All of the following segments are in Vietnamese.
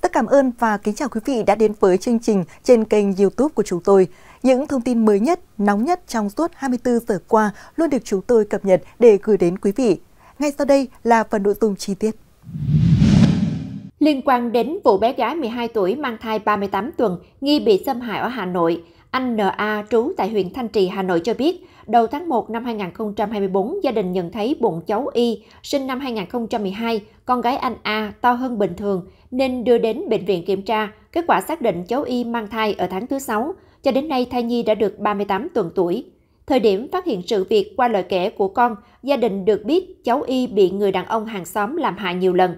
tất cảm ơn và kính chào quý vị đã đến với chương trình trên kênh YouTube của chúng tôi. Những thông tin mới nhất, nóng nhất trong suốt 24 giờ qua luôn được chúng tôi cập nhật để gửi đến quý vị. Ngay sau đây là phần nội dung chi tiết. Liên quan đến vụ bé gái 12 tuổi mang thai 38 tuần nghi bị xâm hại ở Hà Nội, anh N.A. trú tại huyện Thanh Trì, Hà Nội cho biết, đầu tháng 1 năm 2024, gia đình nhận thấy bụng cháu Y, sinh năm 2012, con gái anh A to hơn bình thường, nên đưa đến bệnh viện kiểm tra. Kết quả xác định cháu Y mang thai ở tháng thứ 6. Cho đến nay, thai nhi đã được 38 tuần tuổi. Thời điểm phát hiện sự việc qua lời kể của con, gia đình được biết cháu Y bị người đàn ông hàng xóm làm hại nhiều lần.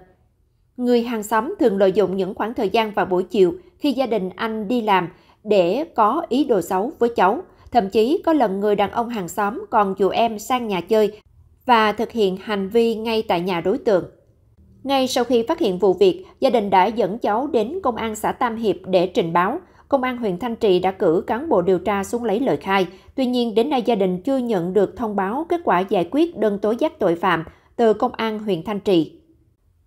Người hàng xóm thường lợi dụng những khoảng thời gian vào buổi chiều khi gia đình anh đi làm để có ý đồ xấu với cháu. Thậm chí có lần người đàn ông hàng xóm còn dụ em sang nhà chơi và thực hiện hành vi ngay tại nhà đối tượng. Ngay sau khi phát hiện vụ việc, gia đình đã dẫn cháu đến công an xã Tam Hiệp để trình báo. Công an huyện Thanh Trì đã cử cán bộ điều tra xuống lấy lời khai. Tuy nhiên, đến nay gia đình chưa nhận được thông báo kết quả giải quyết đơn tố giác tội phạm từ công an huyện Thanh Trì.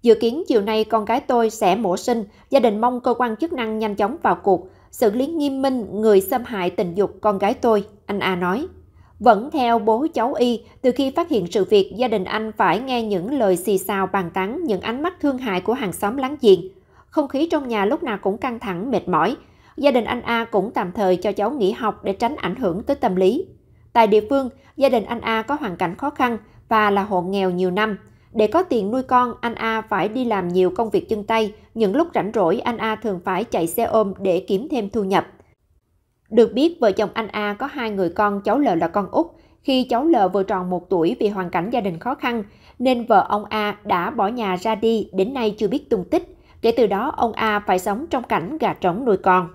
Dự kiến chiều nay con gái tôi sẽ mổ sinh, gia đình mong cơ quan chức năng nhanh chóng vào cuộc xử lý nghiêm minh người xâm hại tình dục con gái tôi, anh A nói. Vẫn theo bố cháu Y, từ khi phát hiện sự việc, gia đình anh phải nghe những lời xì xào bàn tán, những ánh mắt thương hại của hàng xóm láng giềng. Không khí trong nhà lúc nào cũng căng thẳng, mệt mỏi. Gia đình anh A cũng tạm thời cho cháu nghỉ học để tránh ảnh hưởng tới tâm lý. Tại địa phương, gia đình anh A có hoàn cảnh khó khăn và là hộ nghèo nhiều năm. Để có tiền nuôi con, anh A phải đi làm nhiều công việc chân tay. Những lúc rảnh rỗi, anh A thường phải chạy xe ôm để kiếm thêm thu nhập. Được biết, vợ chồng anh A có hai người con, cháu L là con út. Khi cháu L vừa tròn một tuổi vì hoàn cảnh gia đình khó khăn, nên vợ ông A đã bỏ nhà ra đi, đến nay chưa biết tung tích. Kể từ đó, ông A phải sống trong cảnh gà trống nuôi con.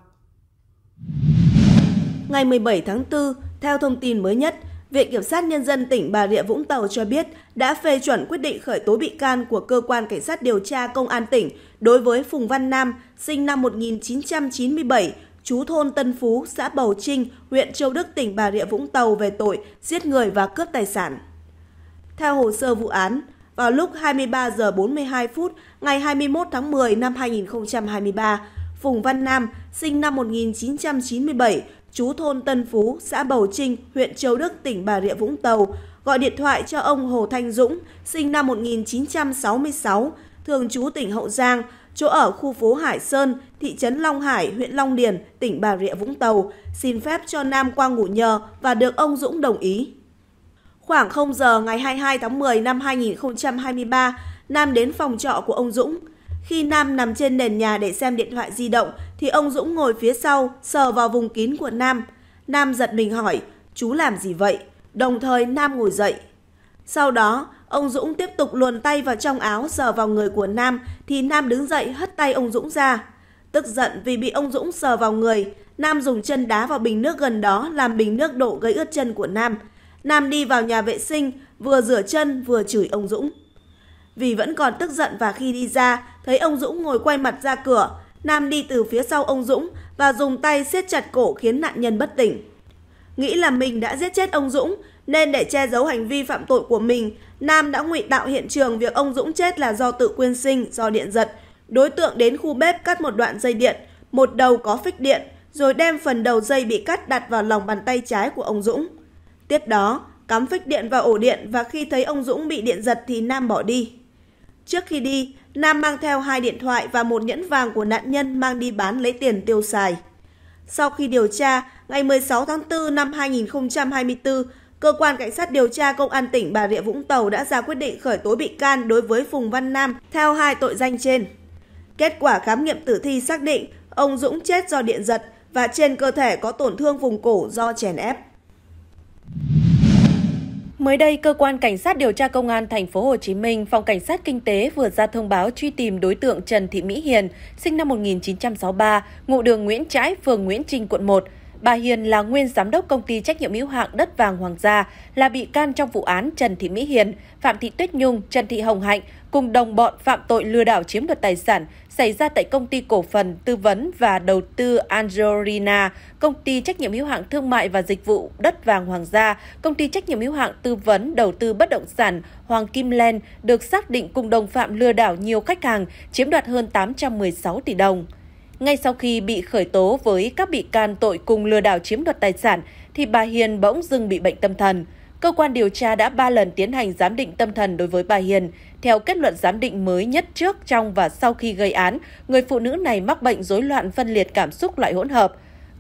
Ngày 17 tháng 4, theo thông tin mới nhất, Viện Kiểm sát Nhân dân tỉnh Bà Rịa Vũng Tàu cho biết đã phê chuẩn quyết định khởi tố bị can của Cơ quan Cảnh sát điều tra Công an tỉnh đối với Phùng Văn Nam, sinh năm 1997, chú thôn Tân Phú, xã Bầu Trinh, huyện Châu Đức, tỉnh Bà Rịa Vũng Tàu về tội giết người và cướp tài sản. Theo hồ sơ vụ án, vào lúc 23 giờ 42 phút ngày 21 tháng 10 năm 2023, Phùng Văn Nam, sinh năm 1997, chú thôn Tân Phú, xã Bầu Trinh, huyện Châu Đức, tỉnh Bà Rịa Vũng Tàu, gọi điện thoại cho ông Hồ Thanh Dũng, sinh năm 1966, thường trú tỉnh Hậu Giang, chỗ ở khu phố Hải Sơn, thị trấn Long Hải, huyện Long Điền, tỉnh Bà Rịa Vũng Tàu, xin phép cho Nam qua ngủ nhờ và được ông Dũng đồng ý. Khoảng 0 giờ ngày 22 tháng 10 năm 2023, Nam đến phòng trọ của ông Dũng – khi Nam nằm trên nền nhà để xem điện thoại di động thì ông Dũng ngồi phía sau sờ vào vùng kín của Nam. Nam giật mình hỏi, chú làm gì vậy? Đồng thời Nam ngồi dậy. Sau đó, ông Dũng tiếp tục luồn tay vào trong áo sờ vào người của Nam thì Nam đứng dậy hất tay ông Dũng ra. Tức giận vì bị ông Dũng sờ vào người, Nam dùng chân đá vào bình nước gần đó làm bình nước đổ gây ướt chân của Nam. Nam đi vào nhà vệ sinh, vừa rửa chân vừa chửi ông Dũng vì vẫn còn tức giận và khi đi ra, thấy ông Dũng ngồi quay mặt ra cửa. Nam đi từ phía sau ông Dũng và dùng tay siết chặt cổ khiến nạn nhân bất tỉnh. Nghĩ là mình đã giết chết ông Dũng nên để che giấu hành vi phạm tội của mình, Nam đã ngụy tạo hiện trường việc ông Dũng chết là do tự quyên sinh, do điện giật. Đối tượng đến khu bếp cắt một đoạn dây điện, một đầu có phích điện, rồi đem phần đầu dây bị cắt đặt vào lòng bàn tay trái của ông Dũng. Tiếp đó, cắm phích điện vào ổ điện và khi thấy ông Dũng bị điện giật thì Nam bỏ đi. Trước khi đi, Nam mang theo hai điện thoại và một nhẫn vàng của nạn nhân mang đi bán lấy tiền tiêu xài. Sau khi điều tra, ngày 16 tháng 4 năm 2024, Cơ quan Cảnh sát điều tra Công an tỉnh Bà Rịa Vũng Tàu đã ra quyết định khởi tố bị can đối với Phùng Văn Nam theo hai tội danh trên. Kết quả khám nghiệm tử thi xác định ông Dũng chết do điện giật và trên cơ thể có tổn thương vùng cổ do chèn ép. Mới đây, cơ quan cảnh sát điều tra công an thành phố Hồ Chí Minh, phòng cảnh sát kinh tế vừa ra thông báo truy tìm đối tượng Trần Thị Mỹ Hiền, sinh năm 1963, ngụ đường Nguyễn Trãi, phường Nguyễn Trinh, quận 1 Bà Hiền là nguyên giám đốc công ty trách nhiệm hữu hạn đất vàng Hoàng gia, là bị can trong vụ án Trần Thị Mỹ Hiền, Phạm Thị Tuyết Nhung, Trần Thị Hồng Hạnh cùng đồng bọn phạm tội lừa đảo chiếm đoạt tài sản xảy ra tại công ty cổ phần tư vấn và đầu tư Angelina, công ty trách nhiệm hữu hạn thương mại và dịch vụ đất vàng Hoàng gia, công ty trách nhiệm hữu hạn tư vấn đầu tư bất động sản Hoàng Kim Len được xác định cùng đồng phạm lừa đảo nhiều khách hàng chiếm đoạt hơn 816 tỷ đồng. Ngay sau khi bị khởi tố với các bị can tội cùng lừa đảo chiếm đoạt tài sản, thì bà Hiền bỗng dưng bị bệnh tâm thần. Cơ quan điều tra đã 3 lần tiến hành giám định tâm thần đối với bà Hiền. Theo kết luận giám định mới nhất trước, trong và sau khi gây án, người phụ nữ này mắc bệnh rối loạn phân liệt cảm xúc loại hỗn hợp.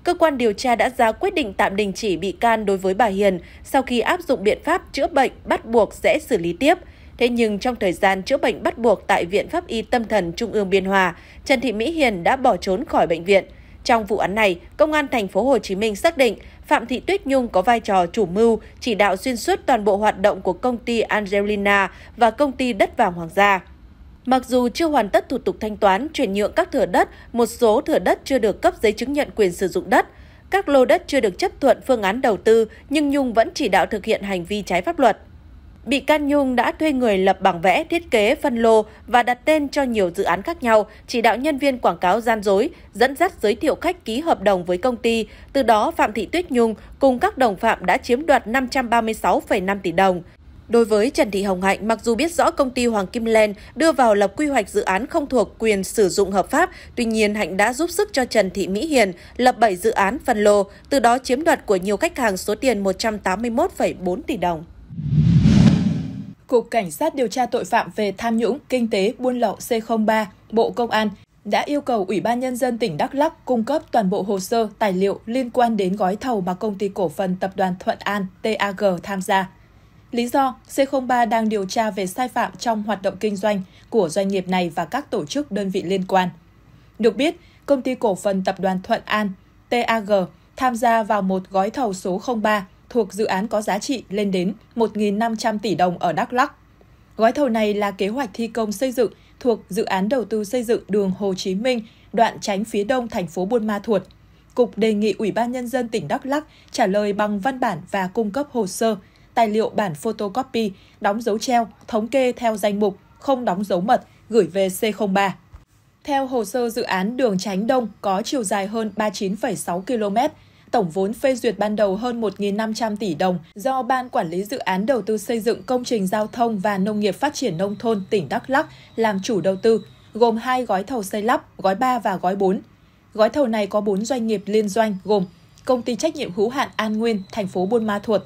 Cơ quan điều tra đã ra quyết định tạm đình chỉ bị can đối với bà Hiền sau khi áp dụng biện pháp chữa bệnh bắt buộc sẽ xử lý tiếp. Thế nhưng trong thời gian chữa bệnh bắt buộc tại Viện Pháp y Tâm thần Trung ương Biên Hòa, Trần Thị Mỹ Hiền đã bỏ trốn khỏi bệnh viện. Trong vụ án này, Công an thành phố Hồ Chí Minh xác định Phạm Thị Tuyết Nhung có vai trò chủ mưu, chỉ đạo xuyên suốt toàn bộ hoạt động của công ty Angelina và công ty Đất vàng Hoàng gia. Mặc dù chưa hoàn tất thủ tục thanh toán chuyển nhượng các thửa đất, một số thửa đất chưa được cấp giấy chứng nhận quyền sử dụng đất, các lô đất chưa được chấp thuận phương án đầu tư nhưng Nhung vẫn chỉ đạo thực hiện hành vi trái pháp luật bị can Nhung đã thuê người lập bảng vẽ, thiết kế, phân lô và đặt tên cho nhiều dự án khác nhau, chỉ đạo nhân viên quảng cáo gian dối, dẫn dắt giới thiệu khách ký hợp đồng với công ty. Từ đó, Phạm Thị Tuyết Nhung cùng các đồng phạm đã chiếm đoạt 536,5 tỷ đồng. Đối với Trần Thị Hồng Hạnh, mặc dù biết rõ công ty Hoàng Kim Len đưa vào lập quy hoạch dự án không thuộc quyền sử dụng hợp pháp, tuy nhiên Hạnh đã giúp sức cho Trần Thị Mỹ Hiền lập 7 dự án phân lô, từ đó chiếm đoạt của nhiều khách hàng số tiền 181,4 tỷ đồng. Cục Cảnh sát điều tra tội phạm về tham nhũng, kinh tế, buôn lậu C03, Bộ Công an đã yêu cầu Ủy ban Nhân dân tỉnh Đắk Lắk cung cấp toàn bộ hồ sơ, tài liệu liên quan đến gói thầu mà công ty cổ phần tập đoàn Thuận An TAG tham gia. Lý do, C03 đang điều tra về sai phạm trong hoạt động kinh doanh của doanh nghiệp này và các tổ chức đơn vị liên quan. Được biết, công ty cổ phần tập đoàn Thuận An TAG tham gia vào một gói thầu số 03 thuộc dự án có giá trị lên đến 1.500 tỷ đồng ở Đắk Lắk. Gói thầu này là kế hoạch thi công xây dựng thuộc dự án đầu tư xây dựng đường Hồ Chí Minh, đoạn tránh phía đông thành phố Buôn Ma Thuột. Cục đề nghị Ủy ban Nhân dân tỉnh Đắk Lắk trả lời bằng văn bản và cung cấp hồ sơ, tài liệu bản photocopy, đóng dấu treo, thống kê theo danh mục, không đóng dấu mật, gửi về C03. Theo hồ sơ dự án đường tránh đông có chiều dài hơn 39,6 km, tổng vốn phê duyệt ban đầu hơn 1.500 tỷ đồng do Ban Quản lý Dự án Đầu tư xây dựng công trình giao thông và nông nghiệp phát triển nông thôn tỉnh Đắk Lắk làm chủ đầu tư, gồm hai gói thầu xây lắp, gói 3 và gói 4. Gói thầu này có 4 doanh nghiệp liên doanh gồm Công ty trách nhiệm hữu hạn An Nguyên, thành phố Buôn Ma Thuột,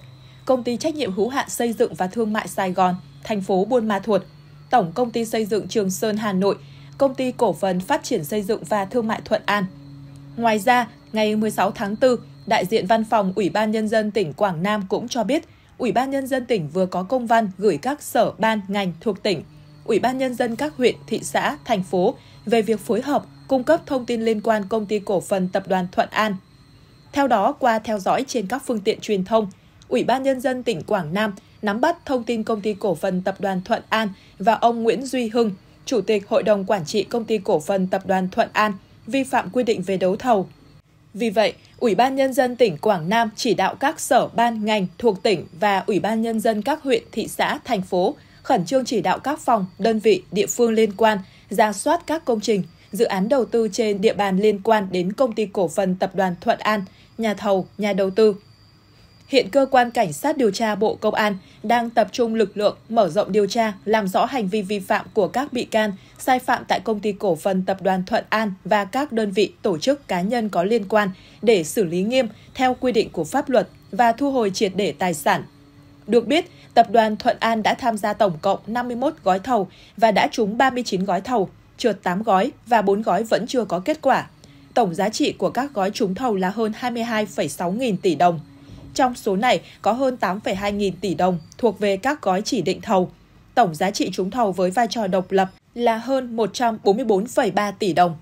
Công ty trách nhiệm hữu hạn xây dựng và thương mại Sài Gòn, thành phố Buôn Ma Thuột, Tổng công ty xây dựng Trường Sơn Hà Nội, Công ty cổ phần phát triển xây dựng và thương mại Thuận An. Ngoài ra, ngày 16 tháng 4, đại diện văn phòng Ủy ban Nhân dân tỉnh Quảng Nam cũng cho biết, Ủy ban Nhân dân tỉnh vừa có công văn gửi các sở ban ngành thuộc tỉnh, Ủy ban Nhân dân các huyện, thị xã, thành phố về việc phối hợp cung cấp thông tin liên quan công ty cổ phần tập đoàn Thuận An. Theo đó, qua theo dõi trên các phương tiện truyền thông, Ủy ban Nhân dân tỉnh Quảng Nam nắm bắt thông tin công ty cổ phần tập đoàn Thuận An và ông Nguyễn Duy Hưng, Chủ tịch Hội đồng Quản trị Công ty Cổ phần Tập đoàn Thuận An, vi phạm quy định về đấu thầu, vì vậy, Ủy ban Nhân dân tỉnh Quảng Nam chỉ đạo các sở ban ngành thuộc tỉnh và Ủy ban Nhân dân các huyện, thị xã, thành phố khẩn trương chỉ đạo các phòng, đơn vị, địa phương liên quan ra soát các công trình, dự án đầu tư trên địa bàn liên quan đến công ty cổ phần tập đoàn Thuận An, nhà thầu, nhà đầu tư, Hiện cơ quan cảnh sát điều tra Bộ Công an đang tập trung lực lượng mở rộng điều tra, làm rõ hành vi vi phạm của các bị can, sai phạm tại công ty cổ phần tập đoàn Thuận An và các đơn vị tổ chức cá nhân có liên quan để xử lý nghiêm theo quy định của pháp luật và thu hồi triệt để tài sản. Được biết, tập đoàn Thuận An đã tham gia tổng cộng 51 gói thầu và đã trúng 39 gói thầu, trượt 8 gói và 4 gói vẫn chưa có kết quả. Tổng giá trị của các gói trúng thầu là hơn 22,6 nghìn tỷ đồng – trong số này có hơn 8,2 nghìn tỷ đồng thuộc về các gói chỉ định thầu. Tổng giá trị trúng thầu với vai trò độc lập là hơn 144,3 tỷ đồng.